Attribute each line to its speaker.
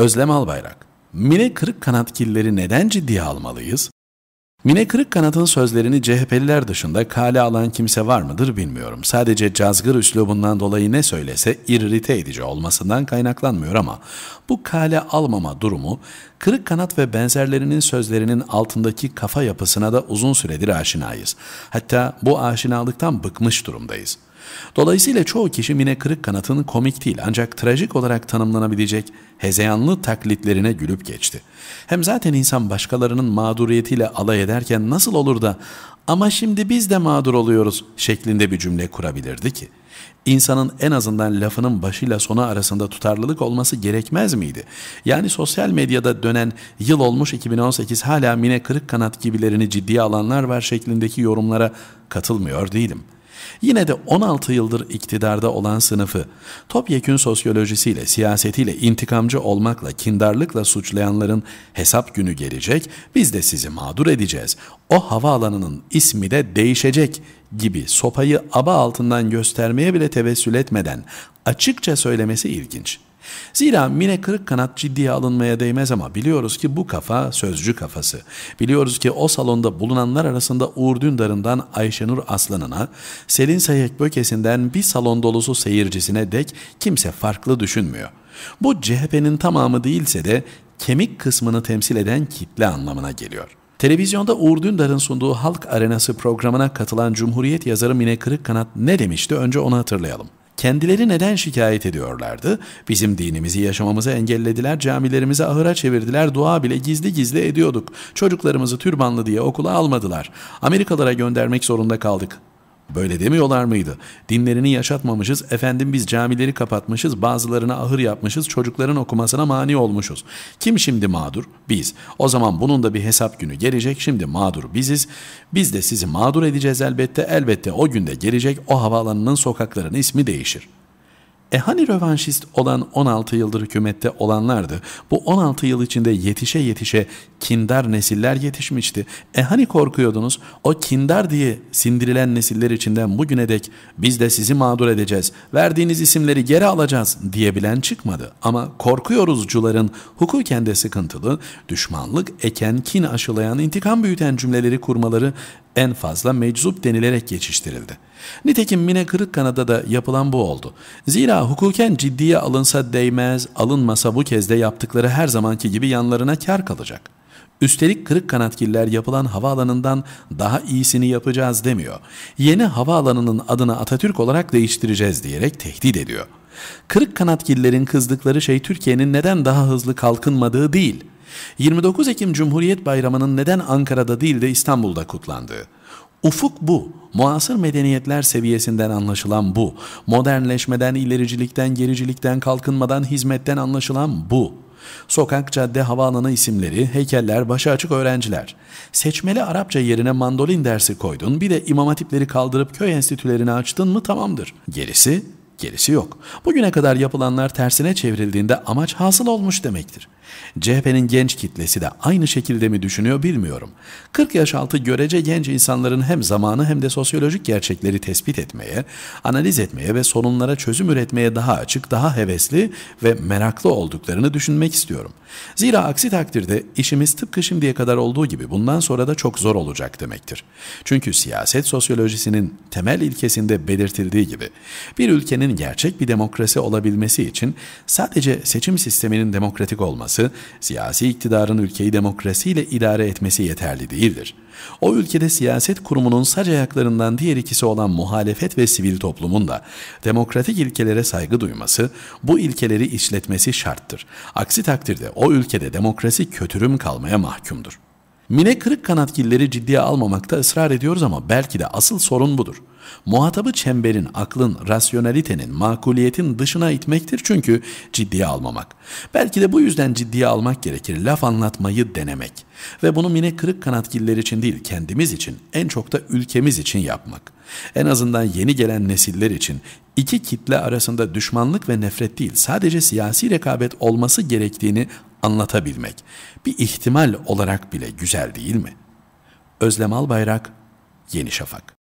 Speaker 1: Özlem Albayrak Mine Kırık Kanatkilleri neden ciddiye almalıyız? Mine Kırık Kanat'ın sözlerini CHP'liler dışında kale alan kimse var mıdır bilmiyorum. Sadece cazgır üslubundan dolayı ne söylese irrite edici olmasından kaynaklanmıyor ama bu kale almama durumu Kırık Kanat ve benzerlerinin sözlerinin altındaki kafa yapısına da uzun süredir aşinayız. Hatta bu aşinalıktan bıkmış durumdayız.'' Dolayısıyla çoğu kişi Mine Kırık kanatının komik değil ancak trajik olarak tanımlanabilecek hezeyanlı taklitlerine gülüp geçti. Hem zaten insan başkalarının mağduriyetiyle alay ederken nasıl olur da ama şimdi biz de mağdur oluyoruz şeklinde bir cümle kurabilirdi ki. İnsanın en azından lafının başıyla sonu arasında tutarlılık olması gerekmez miydi? Yani sosyal medyada dönen yıl olmuş 2018 hala mine kırık kanat gibilerini ciddiye alanlar var şeklindeki yorumlara katılmıyor değilim.'' Yine de 16 yıldır iktidarda olan sınıfı topyekün sosyolojisiyle, siyasetiyle, intikamcı olmakla, kindarlıkla suçlayanların hesap günü gelecek, biz de sizi mağdur edeceğiz. O havaalanının ismi de değişecek gibi sopayı aba altından göstermeye bile tevessül etmeden açıkça söylemesi ilginç.'' Zira Mine kırık kanat ciddiye alınmaya değmez ama biliyoruz ki bu kafa sözcü kafası. Biliyoruz ki o salonda bulunanlar arasında Uğur Dündar'ından Ayşenur Aslan'ına, Selin Sayek Bökesi'nden bir salon dolusu seyircisine dek kimse farklı düşünmüyor. Bu CHP'nin tamamı değilse de kemik kısmını temsil eden kitle anlamına geliyor. Televizyonda Uğur Dündar'ın sunduğu Halk Arenası programına katılan Cumhuriyet yazarı Mine Kırık Kanat ne demişti önce onu hatırlayalım. Kendileri neden şikayet ediyorlardı? Bizim dinimizi yaşamamızı engellediler, camilerimizi ahıra çevirdiler, dua bile gizli gizli ediyorduk. Çocuklarımızı türbanlı diye okula almadılar. Amerikalara göndermek zorunda kaldık. Böyle demiyorlar mıydı? Dinlerini yaşatmamışız, efendim biz camileri kapatmışız, bazılarına ahır yapmışız, çocukların okumasına mani olmuşuz. Kim şimdi mağdur? Biz. O zaman bunun da bir hesap günü gelecek, şimdi mağdur biziz. Biz de sizi mağdur edeceğiz elbette, elbette o günde gelecek o havaalanının sokaklarının ismi değişir.'' E hani rövanşist olan 16 yıldır hükümette olanlardı. Bu 16 yıl içinde yetişe yetişe kindar nesiller yetişmişti. E hani korkuyordunuz? O kindar diye sindirilen nesiller içinden bugüne dek biz de sizi mağdur edeceğiz. Verdiğiniz isimleri geri alacağız diyebilen çıkmadı. Ama korkuyoruzcuların hukuken de sıkıntılı, düşmanlık eken, kin aşılayan, intikam büyüten cümleleri kurmaları en fazla meczup denilerek geçiştirildi. Nitekim Mine Kırıkkana'da da yapılan bu oldu. Zira hukuken ciddiye alınsa değmez, alınmasa bu kez de yaptıkları her zamanki gibi yanlarına kar kalacak.'' Üstelik kırık kanatgiller yapılan havaalanından daha iyisini yapacağız demiyor. Yeni havaalanının adını Atatürk olarak değiştireceğiz diyerek tehdit ediyor. Kırık kanatgillerin kızdıkları şey Türkiye'nin neden daha hızlı kalkınmadığı değil.'' 29 Ekim Cumhuriyet Bayramı'nın neden Ankara'da değil de İstanbul'da kutlandığı. Ufuk bu. Muasır medeniyetler seviyesinden anlaşılan bu. Modernleşmeden, ilericilikten, gericilikten, kalkınmadan, hizmetten anlaşılan bu. Sokak, cadde, havaalanı isimleri, heykeller, başı açık öğrenciler. Seçmeli Arapça yerine mandolin dersi koydun, bir de imam hatipleri kaldırıp köy enstitülerini açtın mı tamamdır. Gerisi, gerisi yok. Bugüne kadar yapılanlar tersine çevrildiğinde amaç hasıl olmuş demektir. CHP'nin genç kitlesi de aynı şekilde mi düşünüyor bilmiyorum. 40 yaş altı görece genç insanların hem zamanı hem de sosyolojik gerçekleri tespit etmeye, analiz etmeye ve sorunlara çözüm üretmeye daha açık, daha hevesli ve meraklı olduklarını düşünmek istiyorum. Zira aksi takdirde işimiz tıpkı şimdiye kadar olduğu gibi bundan sonra da çok zor olacak demektir. Çünkü siyaset sosyolojisinin temel ilkesinde belirtildiği gibi bir ülkenin gerçek bir demokrasi olabilmesi için sadece seçim sisteminin demokratik olması olması, siyasi iktidarın ülkeyi demokrasiyle idare etmesi yeterli değildir. O ülkede siyaset kurumunun sac ayaklarından diğer ikisi olan muhalefet ve sivil toplumun da demokratik ilkelere saygı duyması, bu ilkeleri işletmesi şarttır. Aksi takdirde o ülkede demokrasi kötürüm kalmaya mahkumdur. Mine kırık kanatgilleri ciddiye almamakta ısrar ediyoruz ama belki de asıl sorun budur. Muhatabı çemberin, aklın, rasyonalitenin, makuliyetin dışına itmektir çünkü ciddiye almamak. Belki de bu yüzden ciddiye almak gerekir laf anlatmayı denemek. Ve bunu mine kırık kanatgiller için değil kendimiz için en çok da ülkemiz için yapmak. En azından yeni gelen nesiller için iki kitle arasında düşmanlık ve nefret değil sadece siyasi rekabet olması gerektiğini anlatabilmek bir ihtimal olarak bile güzel değil mi? Özlem Albayrak, Yeni Şafak